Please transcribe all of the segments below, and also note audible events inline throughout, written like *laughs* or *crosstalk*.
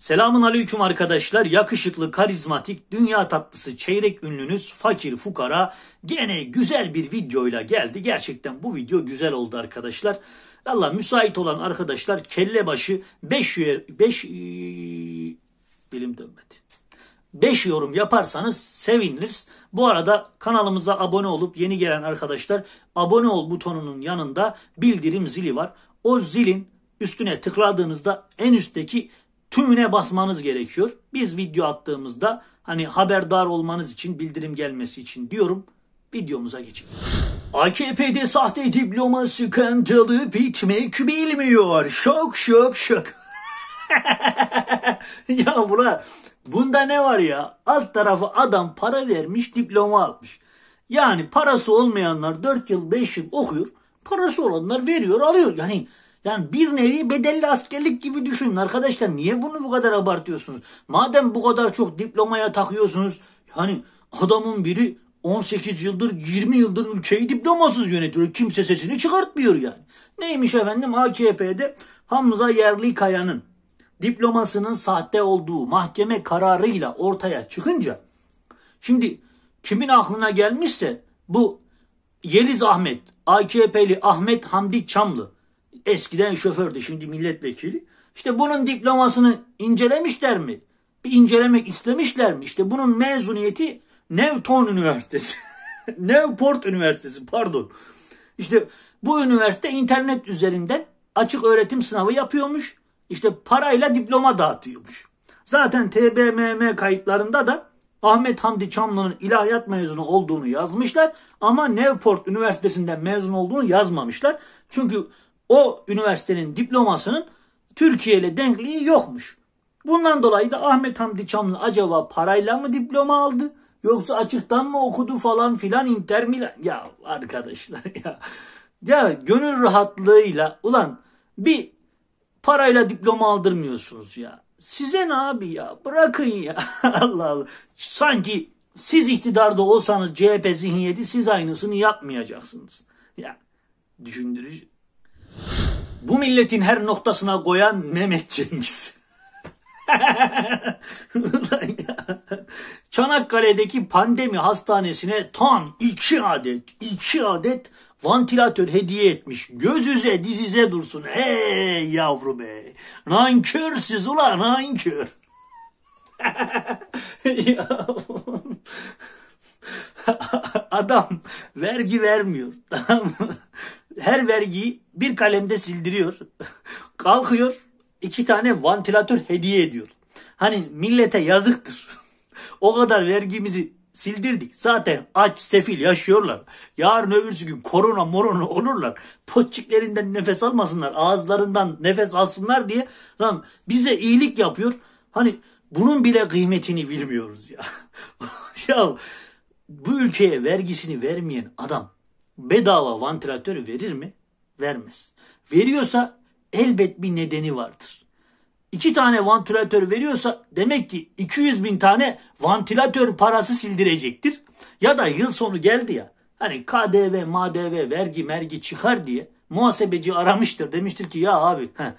Selamun aleyküm arkadaşlar. Yakışıklı, karizmatik, dünya tatlısı, çeyrek ünlünüz, fakir, fukara gene güzel bir videoyla geldi. Gerçekten bu video güzel oldu arkadaşlar. Valla müsait olan arkadaşlar kelle başı 5 5 e, dilim dönmedi. 5 yorum yaparsanız seviniriz. Bu arada kanalımıza abone olup yeni gelen arkadaşlar abone ol butonunun yanında bildirim zili var. O zilin üstüne tıkladığınızda en üstteki tümüne basmanız gerekiyor. Biz video attığımızda hani haberdar olmanız için, bildirim gelmesi için diyorum. Videomuza geçin. AKP'de sahte diploma skandalı bitmek bilmiyor. Şok şok şok. *laughs* ya buna bunda ne var ya? Alt tarafı adam para vermiş diploma almış. Yani parası olmayanlar 4 yıl 5 yıl okuyor. Parası olanlar veriyor alıyor. Yani yani bir nevi bedelli askerlik gibi düşünün arkadaşlar. Niye bunu bu kadar abartıyorsunuz? Madem bu kadar çok diplomaya takıyorsunuz. Hani adamın biri 18 yıldır 20 yıldır ülkeyi diplomasız yönetiyor. Kimse sesini çıkartmıyor yani. Neymiş efendim AKP'de Hamza Yerlikaya'nın diplomasının sahte olduğu mahkeme kararıyla ortaya çıkınca şimdi kimin aklına gelmişse bu Yeliz Ahmet, AKP'li Ahmet Hamdi Çamlı Eskiden şofördü şimdi milletvekili. İşte bunun diplomasını incelemişler mi? Bir incelemek istemişler mi? İşte bunun mezuniyeti Newton Üniversitesi. *laughs* Newport Üniversitesi pardon. İşte bu üniversite internet üzerinden açık öğretim sınavı yapıyormuş. İşte parayla diploma dağıtıyormuş. Zaten TBMM kayıtlarında da Ahmet Hamdi Çamlı'nın ilahiyat mezunu olduğunu yazmışlar ama Newport Üniversitesi'nden mezun olduğunu yazmamışlar. Çünkü o üniversitenin diplomasının Türkiye ile denkliği yokmuş. Bundan dolayı da Ahmet Hamdi Çamlı acaba parayla mı diploma aldı yoksa açıktan mı okudu falan filan Inter Milan. Ya arkadaşlar *laughs* ya. Ya gönül rahatlığıyla ulan bir parayla diploma aldırmıyorsunuz ya. Size ne abi ya? Bırakın ya. *laughs* Allah Allah. Sanki siz iktidarda olsanız CHP zihniyeti siz aynısını yapmayacaksınız. Ya düşündürücü bu milletin her noktasına koyan Mehmet Cengiz. Çanakkale'deki pandemi hastanesine tam iki adet, iki adet ventilatör hediye etmiş. Gözüze dizize dursun. Ey yavru be. Nankörsüz ulan nankör. *laughs* Adam vergi vermiyor. Tamam mı? her vergiyi bir kalemde sildiriyor. *laughs* Kalkıyor iki tane vantilatör hediye ediyor. Hani millete yazıktır. *laughs* o kadar vergimizi sildirdik. Zaten aç sefil yaşıyorlar. Yarın öbürsü gün korona morona olurlar. Potçiklerinden nefes almasınlar. Ağızlarından nefes alsınlar diye. Lan bize iyilik yapıyor. Hani bunun bile kıymetini bilmiyoruz ya. *laughs* ya bu ülkeye vergisini vermeyen adam bedava vantilatör verir mi? Vermez. Veriyorsa elbet bir nedeni vardır. İki tane vantilatör veriyorsa demek ki 200 bin tane vantilatör parası sildirecektir. Ya da yıl sonu geldi ya hani KDV, MDV vergi, mergi çıkar diye muhasebeci aramıştır. Demiştir ki ya abi heh,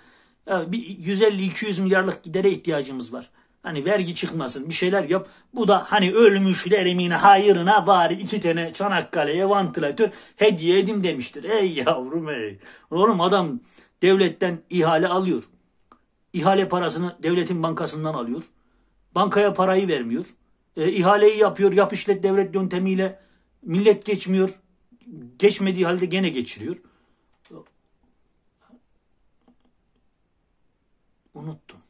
bir 150-200 milyarlık gidere ihtiyacımız var. Hani vergi çıkmasın bir şeyler yap. Bu da hani ölmüşlerimin hayırına bari iki tane Çanakkale'ye vantilatör hediye edim demiştir. Ey yavrum ey. Oğlum adam devletten ihale alıyor. İhale parasını devletin bankasından alıyor. Bankaya parayı vermiyor. E, ihaleyi yapıyor. Yap işlet devlet yöntemiyle millet geçmiyor. Geçmediği halde gene geçiriyor. Unuttum.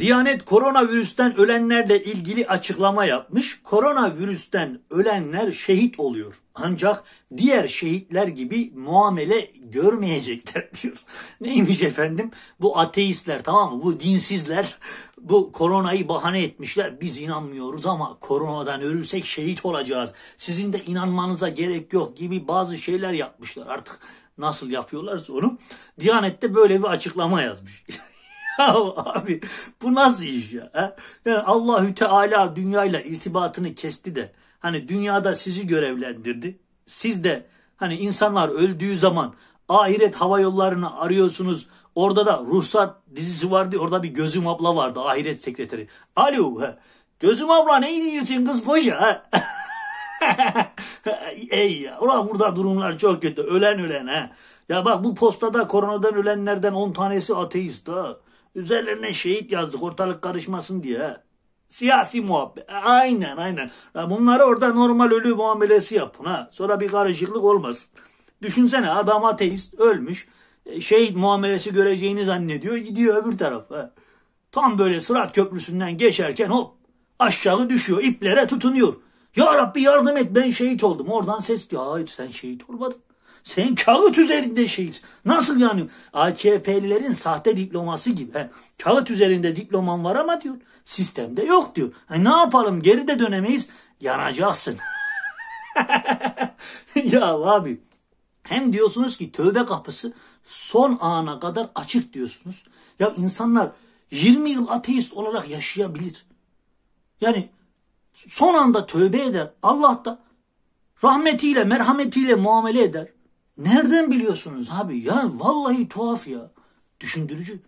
Diyanet koronavirüsten ölenlerle ilgili açıklama yapmış. Koronavirüsten ölenler şehit oluyor. Ancak diğer şehitler gibi muamele görmeyecekler *laughs* diyor. Neymiş efendim? Bu ateistler tamam mı? Bu dinsizler *laughs* bu koronayı bahane etmişler. Biz inanmıyoruz ama koronadan ölürsek şehit olacağız. Sizin de inanmanıza gerek yok gibi bazı şeyler yapmışlar artık. Nasıl yapıyorlarsa onu. Diyanette böyle bir açıklama yazmış. *laughs* ya abi bu nasıl iş ya? He? Yani Allahü Teala dünyayla irtibatını kesti de hani dünyada sizi görevlendirdi. Siz de hani insanlar öldüğü zaman ahiret hava yollarını arıyorsunuz. Orada da ruhsat dizisi vardı. Orada bir Gözüm abla vardı ahiret sekreteri. Alo he. Gözüm abla ne diyorsun kız poşa? *laughs* Ey ya. Ulan burada durumlar çok kötü. Ölen ölen ha. Ya bak bu postada koronadan ölenlerden 10 tanesi ateist ha. Üzerlerine şehit yazdık ortalık karışmasın diye. Siyasi muhabbet. E, aynen aynen. bunları orada normal ölü muamelesi yapın ha. Sonra bir karışıklık olmasın. Düşünsene adam ateist ölmüş. E, şehit muamelesi göreceğini zannediyor. Gidiyor öbür tarafa. Tam böyle Sırat Köprüsü'nden geçerken hop aşağı düşüyor. iplere tutunuyor. Ya Rabbi yardım et ben şehit oldum. Oradan ses diyor. Hayır sen şehit olmadın. Sen kağıt üzerinde şeyiz. Nasıl yani? AKP'lilerin sahte diploması gibi. He, kağıt üzerinde diploman var ama diyor. Sistemde yok diyor. He, ne yapalım? Geri de dönemeyiz. Yanacaksın. *laughs* ya abi hem diyorsunuz ki tövbe kapısı son ana kadar açık diyorsunuz. Ya insanlar 20 yıl ateist olarak yaşayabilir. Yani son anda tövbe eder. Allah da rahmetiyle, merhametiyle muamele eder. Nereden biliyorsunuz abi? Ya vallahi tuhaf ya. Düşündürücü.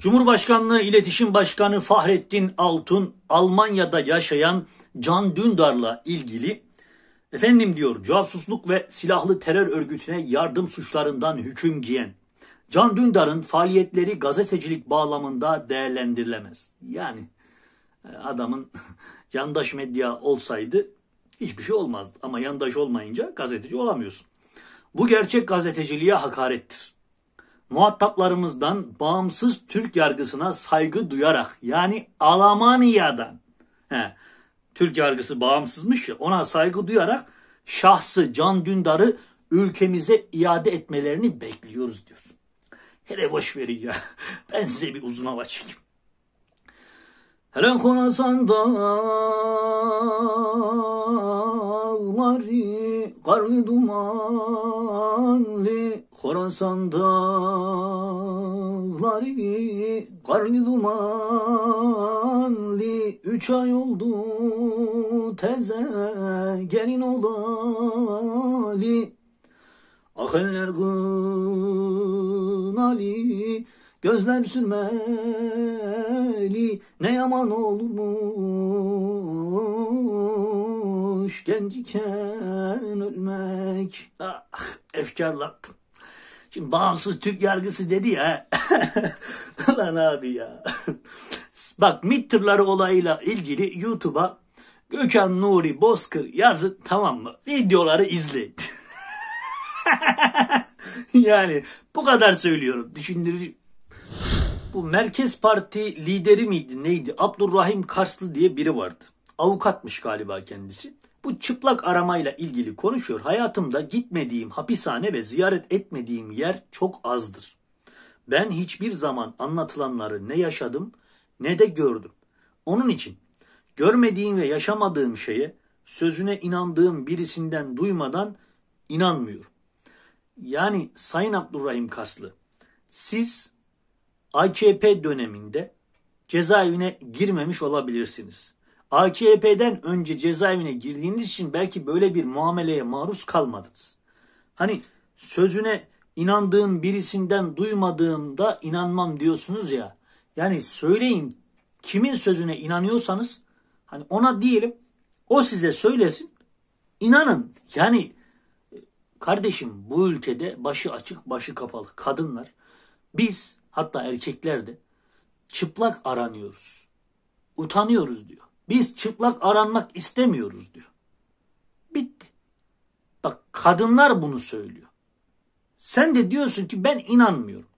Cumhurbaşkanlığı İletişim Başkanı Fahrettin Altun Almanya'da yaşayan Can Dündar'la ilgili efendim diyor casusluk ve silahlı terör örgütüne yardım suçlarından hüküm giyen Can Dündar'ın faaliyetleri gazetecilik bağlamında değerlendirilemez. Yani e, adamın *laughs* yandaş medya olsaydı hiçbir şey olmazdı ama yandaş olmayınca gazeteci olamıyorsun. Bu gerçek gazeteciliğe hakarettir. Muhataplarımızdan bağımsız Türk yargısına saygı duyarak yani Almanya'dan he, Türk yargısı bağımsızmış ya ona saygı duyarak şahsı Can Dündar'ı ülkemize iade etmelerini bekliyoruz diyor. Hele boş verin ya. *laughs* Ben size bir uzun hava çekeyim. Hele Khorasan'da ağlar karlı dumanlı Khorasan dağları karlı dumanlı Üç ay oldu teze gelin olalı Ah eller kınalı gözler sürmeli Ne yaman olur mu diken ölmek. Ah efkarlandım. Şimdi bağımsız Türk yargısı dedi ya. *laughs* Lan abi ya. Bak MİT tırları olayıyla ilgili YouTube'a Gökhan Nuri Bozkır yazın tamam mı? Videoları izleyin. *laughs* yani bu kadar söylüyorum. Düşündürücü. Bu Merkez Parti lideri miydi neydi? Abdurrahim Karslı diye biri vardı. Avukatmış galiba kendisi. Bu çıplak aramayla ilgili konuşuyor. Hayatımda gitmediğim hapishane ve ziyaret etmediğim yer çok azdır. Ben hiçbir zaman anlatılanları ne yaşadım ne de gördüm. Onun için görmediğim ve yaşamadığım şeye sözüne inandığım birisinden duymadan inanmıyorum. Yani Sayın Abdurrahim Kaslı, siz AKP döneminde cezaevine girmemiş olabilirsiniz. AKP'den önce cezaevine girdiğiniz için belki böyle bir muameleye maruz kalmadınız. Hani sözüne inandığım birisinden duymadığımda inanmam diyorsunuz ya. Yani söyleyin kimin sözüne inanıyorsanız hani ona diyelim o size söylesin inanın. Yani e, kardeşim bu ülkede başı açık başı kapalı kadınlar biz hatta erkekler de çıplak aranıyoruz. Utanıyoruz diyor. Biz çıplak aranmak istemiyoruz diyor. Bitti. Bak kadınlar bunu söylüyor. Sen de diyorsun ki ben inanmıyorum.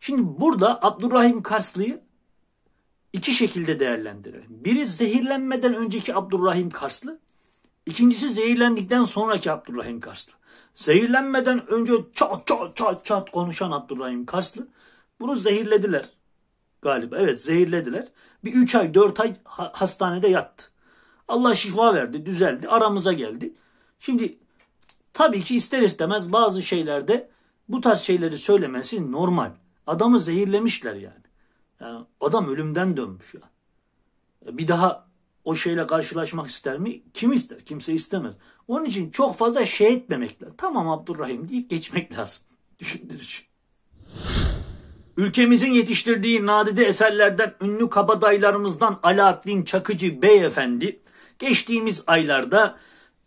Şimdi burada Abdurrahim Karslı'yı iki şekilde değerlendirelim. Biri zehirlenmeden önceki Abdurrahim Karslı, ikincisi zehirlendikten sonraki Abdurrahim Karslı. Zehirlenmeden önce çat çat çat çat konuşan Abdurrahim Karslı. Bunu zehirlediler galiba. Evet zehirlediler. Bir 3 ay 4 ay hastanede yattı. Allah şifa verdi, düzeldi, aramıza geldi. Şimdi tabii ki ister istemez bazı şeylerde bu tarz şeyleri söylemesi normal. Adamı zehirlemişler yani. Yani adam ölümden dönmüş ya. Bir daha o şeyle karşılaşmak ister mi? Kim ister? Kimse istemez. Onun için çok fazla şey etmemekle. Tamam Abdurrahim deyip geçmek *laughs* lazım. Düşün, Ülkemizin yetiştirdiği nadide eserlerden ünlü kabadaylarımızdan Alaaddin Çakıcı Beyefendi geçtiğimiz aylarda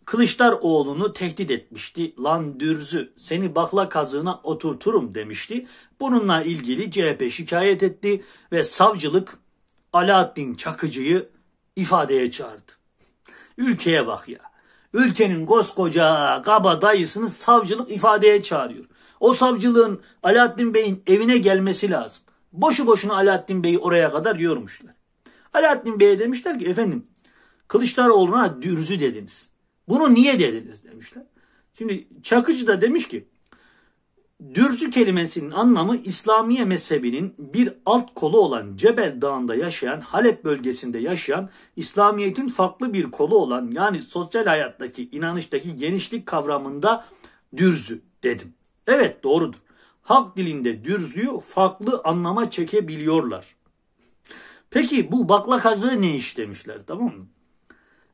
Kılıçdaroğlu'nu tehdit etmişti. Lan dürzü seni bakla kazığına oturturum demişti. Bununla ilgili CHP şikayet etti ve savcılık Alaaddin Çakıcı'yı ifadeye çağırdı. Ülkeye bak ya. Ülkenin koskoca kaba dayısını savcılık ifadeye çağırıyor. O savcılığın Alaaddin Bey'in evine gelmesi lazım. Boşu boşuna Alaaddin Bey'i oraya kadar yormuşlar. Alaaddin Bey'e demişler ki efendim Kılıçdaroğlu'na dürzü dediniz. Bunu niye dediniz demişler. Şimdi Çakıcı da demiş ki dürzü kelimesinin anlamı İslamiye mezhebinin bir alt kolu olan Cebel Dağı'nda yaşayan, Halep bölgesinde yaşayan, İslamiyet'in farklı bir kolu olan yani sosyal hayattaki, inanıştaki genişlik kavramında dürzü dedim. Evet doğrudur. Halk dilinde dürzüyü farklı anlama çekebiliyorlar. Peki bu bakla kazığı ne iş demişler tamam mı?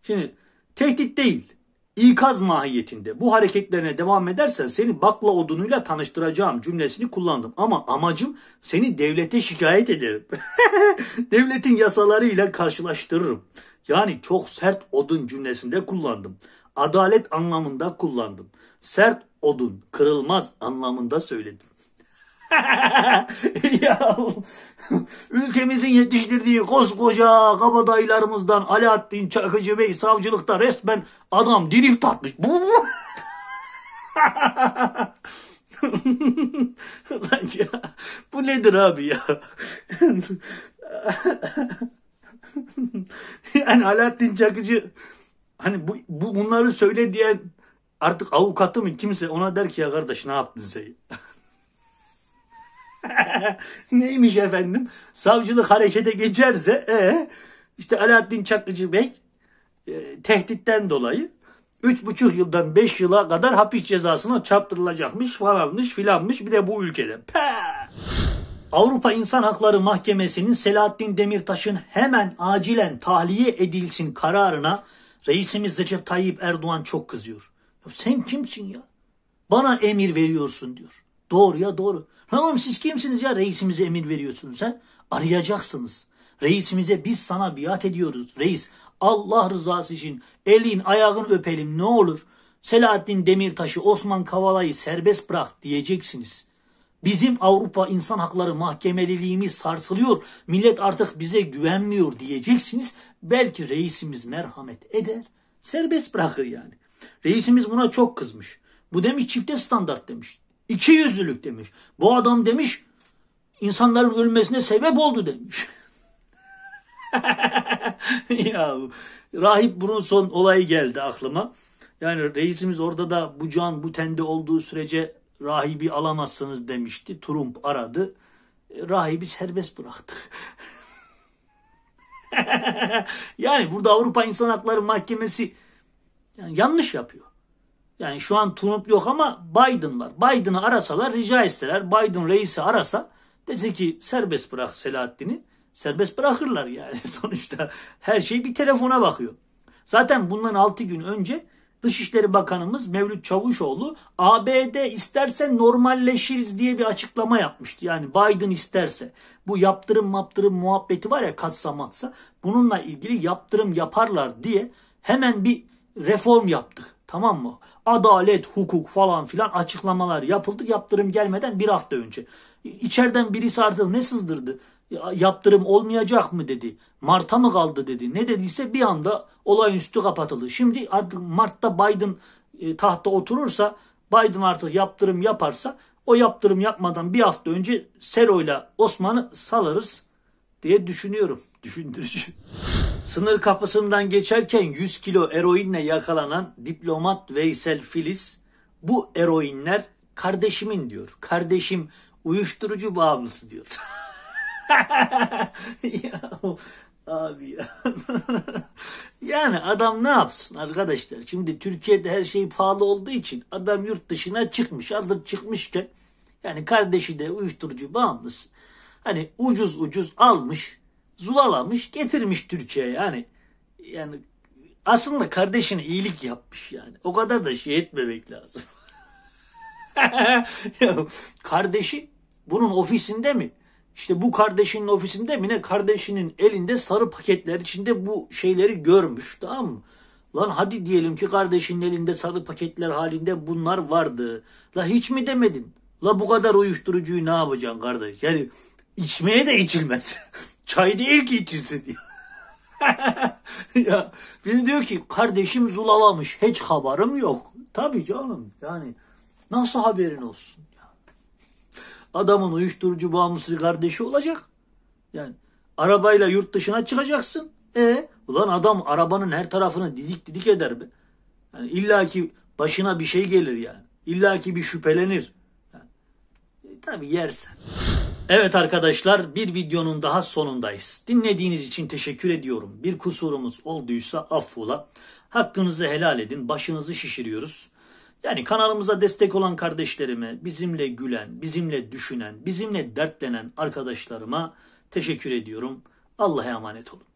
Şimdi tehdit değil ikaz mahiyetinde bu hareketlerine devam edersen seni bakla odunuyla tanıştıracağım cümlesini kullandım. Ama amacım seni devlete şikayet ederim. *laughs* Devletin yasalarıyla karşılaştırırım. Yani çok sert odun cümlesinde kullandım. Adalet anlamında kullandım. Sert odun kırılmaz anlamında söyledim. *laughs* ya ülkemizin yetiştirdiği koskoca kabadayılarımızdan Alaaddin Çakıcı Bey savcılıkta resmen adam drift atmış. *laughs* Lan ya, bu nedir abi ya? *laughs* yani Alaaddin Çakıcı hani bu, bu bunları söyle diyen Artık avukatı mı kimse ona der ki ya kardeş ne yaptın sen? *laughs* Neymiş efendim? Savcılık harekete geçerse ee, işte Alaaddin Çakıcı Bey e, tehditten dolayı 3,5 yıldan 5 yıla kadar hapis cezasına çarptırılacakmış falanmış filanmış bir de bu ülkede. Pe! Avrupa İnsan Hakları Mahkemesi'nin Selahattin Demirtaş'ın hemen acilen tahliye edilsin kararına reisimiz Recep Tayyip Erdoğan çok kızıyor. Sen kimsin ya? Bana emir veriyorsun diyor. Doğru ya doğru. Tamam siz kimsiniz ya reisimize emir veriyorsunuz ha? Arayacaksınız. Reisimize biz sana biat ediyoruz. Reis Allah rızası için elin ayağın öpelim ne olur. Selahattin Demirtaş'ı Osman Kavala'yı serbest bırak diyeceksiniz. Bizim Avrupa insan Hakları Mahkemeliliğimiz sarsılıyor. Millet artık bize güvenmiyor diyeceksiniz. Belki reisimiz merhamet eder. Serbest bırakır yani. Reisimiz buna çok kızmış. Bu demiş çifte standart demiş. İki yüzlülük demiş. Bu adam demiş insanların ölmesine sebep oldu demiş. *laughs* ya Rahip Brunson olayı geldi aklıma. Yani reisimiz orada da bu can bu tende olduğu sürece rahibi alamazsınız demişti. Trump aradı. E, rahibi serbest bıraktı. *laughs* yani burada Avrupa İnsan Hakları Mahkemesi yani yanlış yapıyor. Yani şu an Trump yok ama Biden var. Biden'ı arasalar rica etseler Biden reisi arasa dese ki serbest bırak Selahattin'i serbest bırakırlar yani *laughs* sonuçta her şey bir telefona bakıyor. Zaten bundan 6 gün önce Dışişleri Bakanımız Mevlüt Çavuşoğlu ABD isterse normalleşiriz diye bir açıklama yapmıştı. Yani Biden isterse bu yaptırım maptırım muhabbeti var ya katsa matsa bununla ilgili yaptırım yaparlar diye hemen bir reform yaptık. Tamam mı? Adalet, hukuk falan filan açıklamalar yapıldı. Yaptırım gelmeden bir hafta önce. İçeriden biri sardı, ne sızdırdı? Yaptırım olmayacak mı dedi. Mart'a mı kaldı dedi. Ne dediyse bir anda olay üstü kapatıldı. Şimdi artık Mart'ta Biden e, tahta oturursa Biden artık yaptırım yaparsa o yaptırım yapmadan bir hafta önce Sero'yla Osman'ı salarız diye düşünüyorum. Düşündürücü. Sınır kapısından geçerken 100 kilo eroinle yakalanan diplomat Veysel Filiz bu eroinler kardeşimin diyor. Kardeşim uyuşturucu bağımlısı diyor. *laughs* ya, abi ya. *laughs* yani adam ne yapsın arkadaşlar? Şimdi Türkiye'de her şey pahalı olduğu için adam yurt dışına çıkmış. Hazır çıkmışken yani kardeşi de uyuşturucu bağımlısı. Hani ucuz ucuz almış zulalamış getirmiş Türkiye'ye yani yani aslında kardeşine iyilik yapmış yani. O kadar da şey etmemek lazım. *laughs* ya, kardeşi bunun ofisinde mi? İşte bu kardeşinin ofisinde mi ne? Kardeşinin elinde sarı paketler içinde bu şeyleri görmüş tamam mı? Lan hadi diyelim ki kardeşinin elinde sarı paketler halinde bunlar vardı. La hiç mi demedin? La bu kadar uyuşturucuyu ne yapacaksın kardeş? Yani içmeye de içilmez. *laughs* Çay değil ki içilsin diyor. *laughs* ya biri diyor ki kardeşim zulalamış. Hiç haberim yok. Tabii canım yani nasıl haberin olsun? Ya? Adamın uyuşturucu bağımlısı kardeşi olacak. Yani arabayla yurt dışına çıkacaksın. E ulan adam arabanın her tarafını didik didik eder be. Yani illa ki başına bir şey gelir yani. İlla ki bir şüphelenir. Yani, e, tabii yersen. Evet arkadaşlar bir videonun daha sonundayız. Dinlediğiniz için teşekkür ediyorum. Bir kusurumuz olduysa affola. Hakkınızı helal edin. Başınızı şişiriyoruz. Yani kanalımıza destek olan kardeşlerime, bizimle gülen, bizimle düşünen, bizimle dertlenen arkadaşlarıma teşekkür ediyorum. Allah'a emanet olun.